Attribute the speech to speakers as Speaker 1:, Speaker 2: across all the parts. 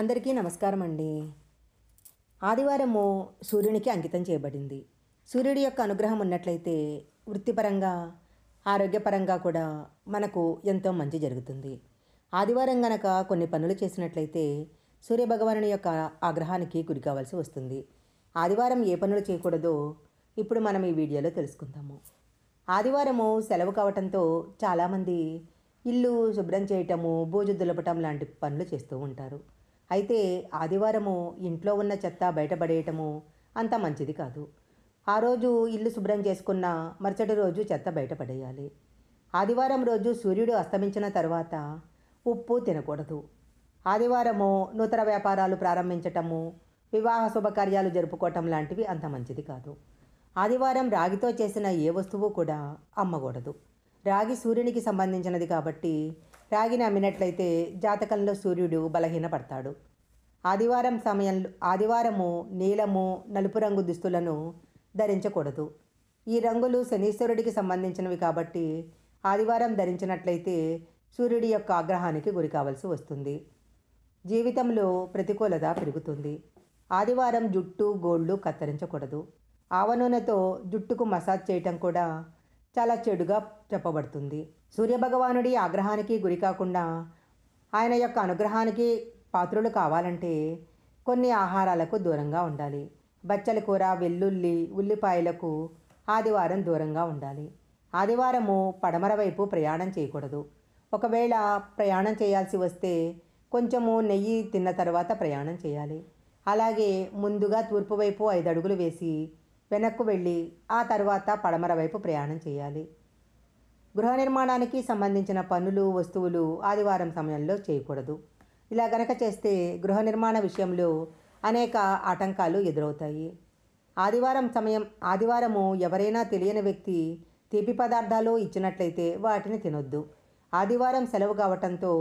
Speaker 1: అందరికీ నమస్కారం అండి ఆదివారము సూర్యునికి అంకితం చేయబడింది సూర్యుడి యొక్క అనుగ్రహం ఉన్నట్లయితే వృత్తిపరంగా ఆరోగ్యపరంగా కూడా మనకు ఎంతో మంచి జరుగుతుంది ఆదివారం గనక కొన్ని పనులు చేసినట్లయితే సూర్యభగవాను యొక్క ఆగ్రహానికి గురి కావాల్సి వస్తుంది ఆదివారం ఏ పనులు చేయకూడదో ఇప్పుడు మనం ఈ వీడియోలో తెలుసుకుందాము ఆదివారము సెలవు కావటంతో చాలామంది ఇల్లు శుభ్రం చేయటము బూజు దులపటం లాంటి పనులు చేస్తూ ఉంటారు అయితే ఆదివారము ఇంట్లో ఉన్న చెత్త బయటపడేయటము అంత మంచిది కాదు ఆ రోజు ఇల్లు శుభ్రం చేసుకున్న మరుసటి రోజు చెత్త బయటపడేయాలి ఆదివారం రోజు సూర్యుడు అస్తమించిన తర్వాత ఉప్పు తినకూడదు ఆదివారము నూతన వ్యాపారాలు ప్రారంభించటము వివాహ శుభకార్యాలు జరుపుకోవటం లాంటివి అంత మంచిది కాదు ఆదివారం రాగితో చేసిన ఏ వస్తువు కూడా అమ్మకూడదు రాగి సూర్యునికి సంబంధించినది కాబట్టి రాగిని అమ్మినట్లయితే జాతకంలో సూర్యుడు బలహీనపడతాడు ఆదివారం సమయంలో ఆదివారము నీలము నలుపు రంగు దుస్తులను ధరించకూడదు ఈ రంగులు శనీశ్వరుడికి సంబంధించినవి కాబట్టి ఆదివారం ధరించినట్లయితే సూర్యుడి యొక్క ఆగ్రహానికి గురి కావాల్సి వస్తుంది జీవితంలో ప్రతికూలత పెరుగుతుంది ఆదివారం జుట్టు గోళ్ళు కత్తిరించకూడదు ఆవనూనెతో జుట్టుకు మసాజ్ చేయటం కూడా చాలా చెడుగా చెప్పబడుతుంది సూర్యభగవానుడి ఆగ్రహానికి గురి కాకుండా ఆయన యొక్క అనుగ్రహానికి పాత్రులు కావాలంటే కొన్ని ఆహారాలకు దూరంగా ఉండాలి బచ్చల కూర వెల్లుల్లి ఉల్లిపాయలకు ఆదివారం దూరంగా ఉండాలి ఆదివారము పడమర వైపు ప్రయాణం చేయకూడదు ఒకవేళ ప్రయాణం చేయాల్సి వస్తే కొంచెము నెయ్యి తిన్న తర్వాత ప్రయాణం చేయాలి అలాగే ముందుగా తూర్పు వైపు ఐదు అడుగులు వేసి వెనక్కు వెళ్ళి ఆ తర్వాత పడమర వైపు ప్రయాణం చేయాలి గృహ నిర్మాణానికి సంబంధించిన పనులు వస్తువులు ఆదివారం సమయంలో చేయకూడదు ఇలా గనక చేస్తే గృహ నిర్మాణ విషయంలో అనేక ఆటంకాలు ఎదురవుతాయి ఆదివారం సమయం ఆదివారము ఎవరైనా తెలియని వ్యక్తి తీపి పదార్థాలు ఇచ్చినట్లయితే వాటిని తినొద్దు ఆదివారం సెలవు కావటంతో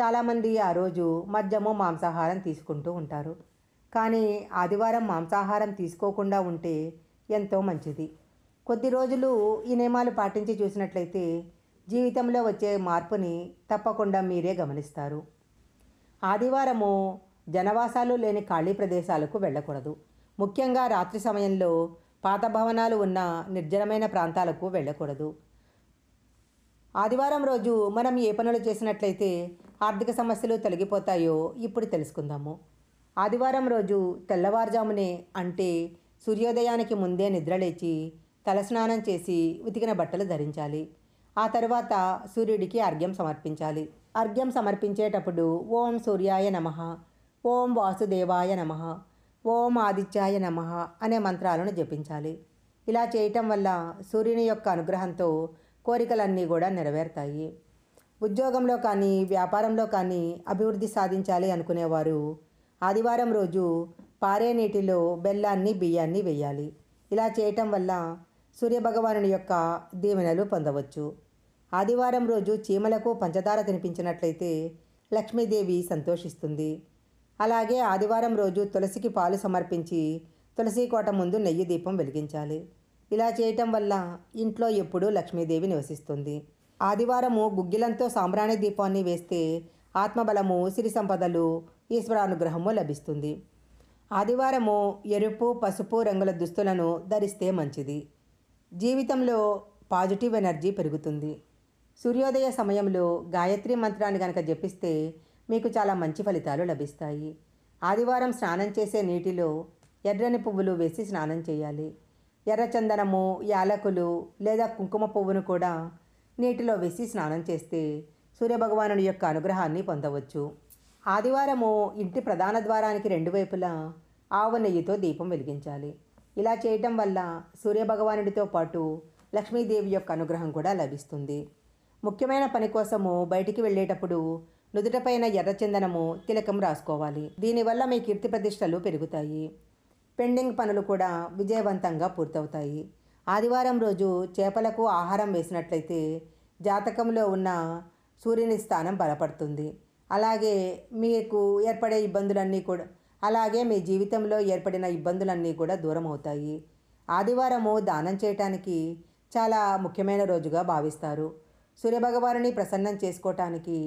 Speaker 1: చాలామంది ఆ రోజు మద్యము మాంసాహారం తీసుకుంటూ ఉంటారు కానీ ఆదివారం మాంసాహారం తీసుకోకుండా ఉంటే ఎంతో మంచిది కొద్ది రోజులు ఈ నియమాలు పాటించి చూసినట్లయితే జీవితంలో వచ్చే మార్పుని తప్పకుండా మీరే గమనిస్తారు ఆదివారము జనవాసాలు లేని ఖాళీ ప్రదేశాలకు వెళ్ళకూడదు ముఖ్యంగా రాత్రి సమయంలో పాత భవనాలు ఉన్న నిర్జనమైన ప్రాంతాలకు వెళ్ళకూడదు ఆదివారం రోజు మనం ఏ పనులు చేసినట్లయితే ఆర్థిక సమస్యలు తొలగిపోతాయో ఇప్పుడు తెలుసుకుందాము ఆదివారం రోజు తెల్లవారుజామునే అంటే సూర్యోదయానికి ముందే నిద్రలేచి తలస్నానం చేసి ఉతికిన బట్టలు ధరించాలి ఆ తర్వాత సూర్యుడికి అర్ఘ్యం సమర్పించాలి అర్ఘ్యం సమర్పించేటప్పుడు ఓం సూర్యాయ నమ ఓం వాసుదేవాయ నమ ఓం ఆదిత్యాయ నమ అనే మంత్రాలను జపించాలి ఇలా చేయటం వల్ల సూర్యుని యొక్క అనుగ్రహంతో కోరికలన్నీ కూడా నెరవేరుతాయి ఉద్యోగంలో కానీ వ్యాపారంలో కానీ అభివృద్ధి సాధించాలి అనుకునేవారు ఆదివారం రోజు పారే నీటిలో బెల్లాన్ని బియ్యాన్ని వేయాలి ఇలా చేయటం వల్ల సూర్యభగవానుని యొక్క దీవెనలు పొందవచ్చు ఆదివారం రోజు చీమలకు పంచదార తినిపించినట్లయితే లక్ష్మీదేవి సంతోషిస్తుంది అలాగే ఆదివారం రోజు తులసికి పాలు సమర్పించి తులసి కోట ముందు నెయ్యి దీపం వెలిగించాలి ఇలా చేయటం వల్ల ఇంట్లో ఎప్పుడూ లక్ష్మీదేవి నివసిస్తుంది ఆదివారము గుగ్గిలంతో సాంబ్రాణి దీపాన్ని వేస్తే ఆత్మబలము సిరి సంపదలు ఈశ్వరానుగ్రహము లభిస్తుంది ఆదివారము ఎరుపు పసుపు రంగుల దుస్తులను ధరిస్తే మంచిది జీవితంలో పాజిటివ్ ఎనర్జీ పెరుగుతుంది సూర్యోదయ సమయంలో గాయత్రి మంత్రాన్ని కనుక జపిస్తే మీకు చాలా మంచి ఫలితాలు లభిస్తాయి ఆదివారం స్నానం చేసే నీటిలో ఎర్రని పువ్వులు వేసి స్నానం చేయాలి ఎర్రచందనము యాలకులు లేదా కుంకుమ పువ్వును కూడా నీటిలో వేసి స్నానం చేస్తే సూర్యభగవానుడి యొక్క అనుగ్రహాన్ని పొందవచ్చు ఆదివారము ఇంటి ప్రధాన ద్వారానికి రెండు వైపులా ఆవు నెయ్యితో దీపం వెలిగించాలి ఇలా చేయటం వల్ల సూర్యభగవానుడితో పాటు లక్ష్మీదేవి యొక్క అనుగ్రహం కూడా లభిస్తుంది ముఖ్యమైన పని కోసము బయటికి వెళ్ళేటప్పుడు నుదుటపైన ఎర్రచందనము తిలకం రాసుకోవాలి దీనివల్ల మీ కీర్తి ప్రతిష్టలు పెరుగుతాయి పెండింగ్ పనులు కూడా విజయవంతంగా పూర్తవుతాయి ఆదివారం రోజు చేపలకు ఆహారం వేసినట్లయితే జాతకంలో ఉన్న సూర్యుని స్థానం బలపడుతుంది అలాగే మీకు ఏర్పడే ఇబ్బందులన్నీ కూడా అలాగే మీ జీవితంలో ఏర్పడిన ఇబ్బందులన్నీ కూడా దూరం అవుతాయి ఆదివారము దానం చేయటానికి చాలా ముఖ్యమైన రోజుగా భావిస్తారు సూర్యభగవానుని ప్రసన్నం చేసుకోవటానికి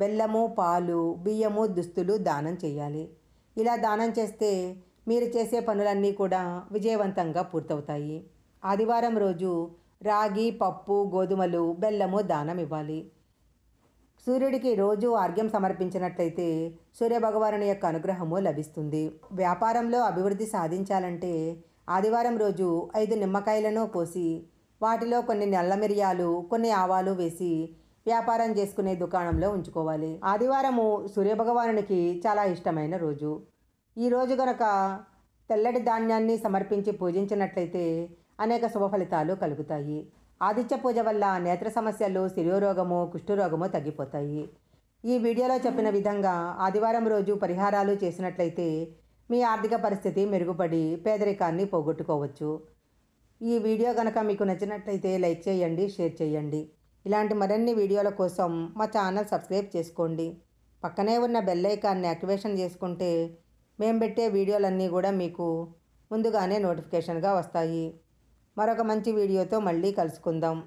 Speaker 1: బెల్లము పాలు బియ్యము దుస్తులు దానం చేయాలి ఇలా దానం చేస్తే మీరు చేసే పనులన్నీ కూడా విజయవంతంగా పూర్తవుతాయి ఆదివారం రోజు రాగి పప్పు గోధుమలు బెల్లము దానం ఇవ్వాలి సూర్యుడికి రోజు అర్ఘ్యం సమర్పించినట్లయితే సూర్యభగవాను యొక్క అనుగ్రహము లభిస్తుంది వ్యాపారంలో అభివృద్ధి సాధించాలంటే ఆదివారం రోజు ఐదు నిమ్మకాయలను కోసి వాటిలో కొన్ని నల్ల మిరియాలు కొన్ని ఆవాలు వేసి వ్యాపారం చేసుకునే దుకాణంలో ఉంచుకోవాలి ఆదివారము సూర్యభగవానునికి చాలా ఇష్టమైన రోజు ఈ రోజు గనక తెల్లటి ధాన్యాన్ని సమర్పించి పూజించినట్లయితే అనేక శుభ ఫలితాలు కలుగుతాయి ఆదిత్య పూజ వల్ల నేత్ర సమస్యలు శిరోరోగము కుష్ఠరోగము తగ్గిపోతాయి ఈ వీడియోలో చెప్పిన విధంగా ఆదివారం రోజు పరిహారాలు చేసినట్లయితే మీ ఆర్థిక పరిస్థితి మెరుగుపడి పేదరికాన్ని పోగొట్టుకోవచ్చు ఈ వీడియో కనుక మీకు నచ్చినట్లయితే లైక్ చేయండి షేర్ చేయండి ఇలాంటి మరిన్ని వీడియోల కోసం మా ఛానల్ సబ్స్క్రైబ్ చేసుకోండి పక్కనే ఉన్న బెల్ ఐకాన్ని యాక్టివేషన్ చేసుకుంటే మేము పెట్టే వీడియోలన్నీ కూడా మీకు ముందుగానే నోటిఫికేషన్గా వస్తాయి మరొక మంచి వీడియోతో మళ్ళీ కలుసుకుందాం